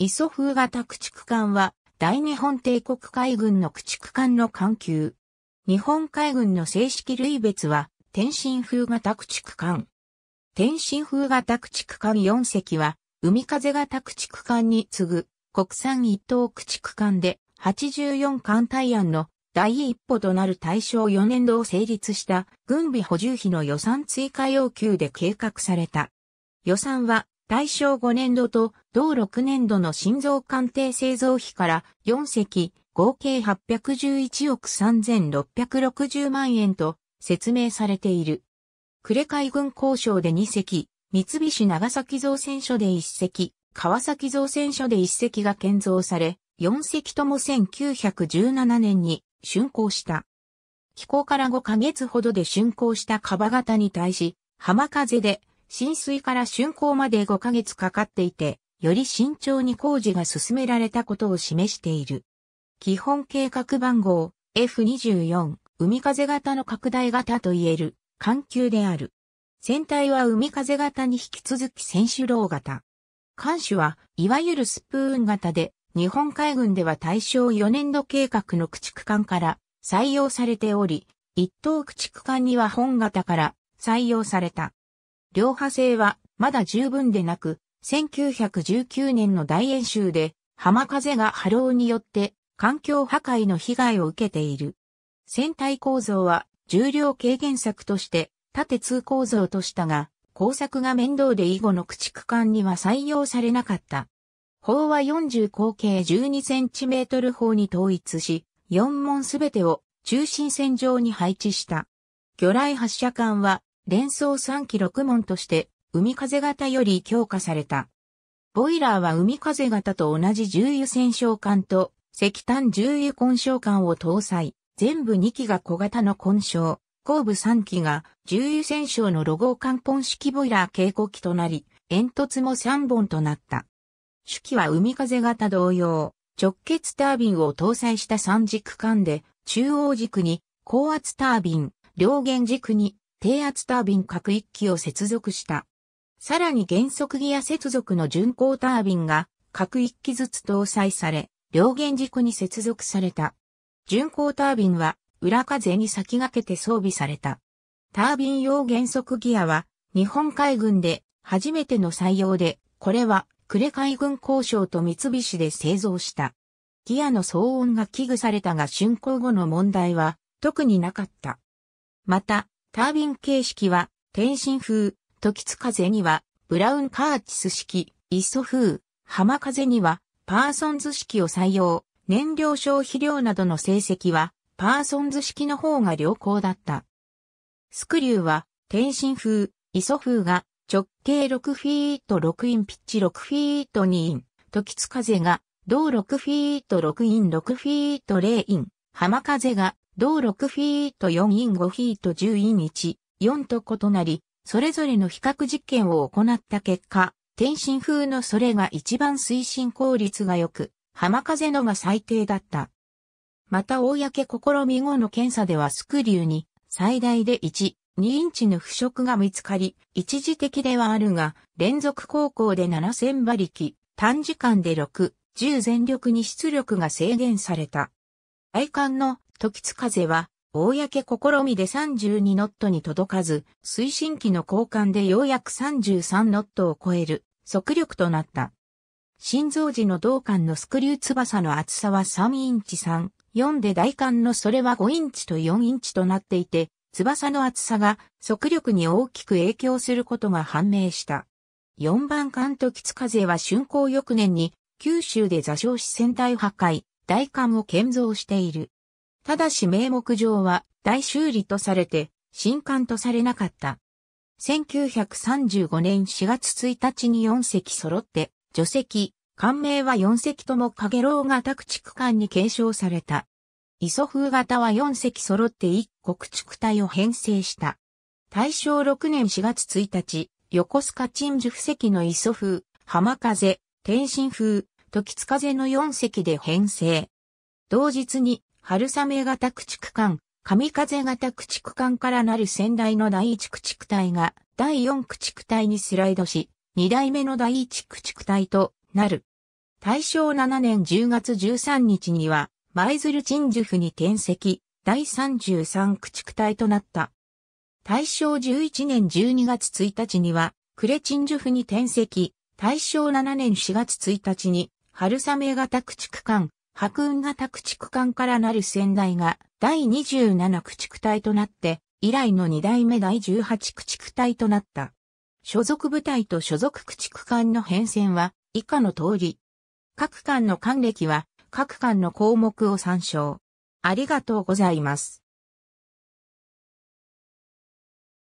磯風型駆逐艦は、大日本帝国海軍の駆逐艦の艦級。日本海軍の正式類別は、天津風型駆逐艦。天津風型駆逐艦4隻は、海風型駆逐艦に次ぐ、国産一等駆逐艦で、84艦隊案の第一歩となる大正4年度を成立した軍備補充費の予算追加要求で計画された。予算は大正5年度と同6年度の心臓鑑定製造費から4隻合計811億3660万円と説明されている。呉海軍交渉で2隻、三菱長崎造船所で1隻、川崎造船所で1隻が建造され、4隻とも1917年に竣工した。飛行から5ヶ月ほどで竣工したカバ型に対し、浜風で浸水から竣工まで5ヶ月かかっていて、より慎重に工事が進められたことを示している。基本計画番号 F24 海風型の拡大型といえる環球である。船体は海風型に引き続き船首楼型。艦首はいわゆるスプーン型で、日本海軍では大正4年度計画の駆逐艦から採用されており、一等駆逐艦には本型から採用された。両派性はまだ十分でなく、1919年の大演習で浜風が波浪によって環境破壊の被害を受けている。船体構造は重量軽減策として縦通構造としたが、工作が面倒で以後の駆逐艦には採用されなかった。砲は40口径12センチメートル砲に統一し、4門すべてを中心線上に配置した。魚雷発射艦は連装3機6門として、海風型より強化された。ボイラーは海風型と同じ重油戦勝艦と石炭重油混焼艦を搭載。全部2機が小型の混焼。後部3機が重油戦勝のロゴ艦本式ボイラー警告機となり、煙突も3本となった。主機は海風型同様、直結タービンを搭載した3軸艦で、中央軸に高圧タービン、両弦軸に低圧タービン各1機を接続した。さらに減速ギア接続の巡航タービンが各1機ずつ搭載され、両原軸に接続された。巡航タービンは裏風に先駆けて装備された。タービン用減速ギアは日本海軍で初めての採用で、これは呉海軍交渉と三菱で製造した。ギアの騒音が危惧されたが竣工後の問題は特になかった。また、タービン形式は、天津風、時津風には、ブラウンカーチス式、イソ風、浜風には、パーソンズ式を採用、燃料消費量などの成績は、パーソンズ式の方が良好だった。スクリューは、天津風、イソ風が、直径6フィート6インピッチ6フィート2イン、時津風が、同6フィート6イン6フィート0イン、浜風が同6フィート4イン5フィート10イン1、4と異なり、それぞれの比較実験を行った結果、天津風のそれが一番推進効率が良く、浜風のが最低だった。また、公試み後の検査ではスクリューに最大で1、2インチの腐食が見つかり、一時的ではあるが、連続航行で7000馬力、短時間で6、10全力に出力が制限された。愛艦の時津風は、公試みで32ノットに届かず、推進機の交換でようやく33ノットを超える速力となった。心臓時の銅艦のスクリュー翼の厚さは3インチ3、4で大艦のそれは5インチと4インチとなっていて、翼の厚さが速力に大きく影響することが判明した。4番艦時津風は竣工翌年に九州で座礁し船体破壊、大館を建造している。ただし名目上は大修理とされて、新館とされなかった。1935年4月1日に4隻揃って、除籍、館名は4隻とも影楼型駆逐艦に継承された。磯風型は4隻揃って1国駆逐隊を編成した。大正6年4月1日、横須賀鎮守布石の磯風、浜風、天津風、時津風の4隻で編成。同日に、春雨型駆逐艦、神風型駆逐艦からなる先代の第一駆逐隊が、第4駆逐隊にスライドし、2代目の第一駆逐隊となる。大正7年10月13日には、舞鶴鎮守府に転籍、第33駆逐隊となった。大正11年12月1日には、呉鎮守府に転籍、大正7年4月1日に、春雨型駆逐艦、白雲型駆逐艦からなる先代が第27駆逐隊となって、以来の2代目第18駆逐隊となった。所属部隊と所属駆逐艦の変遷は以下の通り。各艦の艦歴は各艦の項目を参照。ありがとうございます。